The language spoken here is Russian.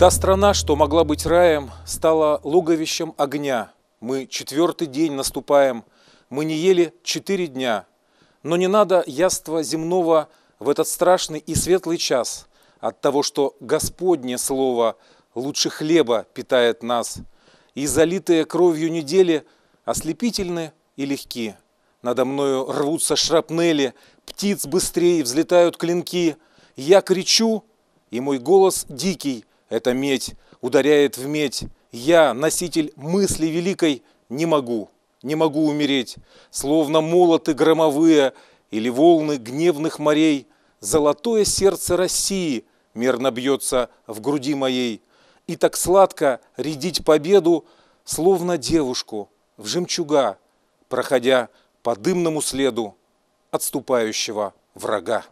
Та страна, что могла быть раем, стала луговищем огня. Мы четвертый день наступаем, мы не ели четыре дня. Но не надо яства земного в этот страшный и светлый час от того, что Господне Слово лучше хлеба питает нас. И залитые кровью недели ослепительны и легки. Надо мною рвутся шрапнели, птиц быстрее взлетают клинки. Я кричу, и мой голос дикий – эта медь ударяет в медь. Я, носитель мысли великой, не могу, не могу умереть. Словно молоты громовые или волны гневных морей, Золотое сердце России мерно бьется в груди моей. И так сладко рядить победу, словно девушку в жемчуга, Проходя по дымному следу отступающего врага.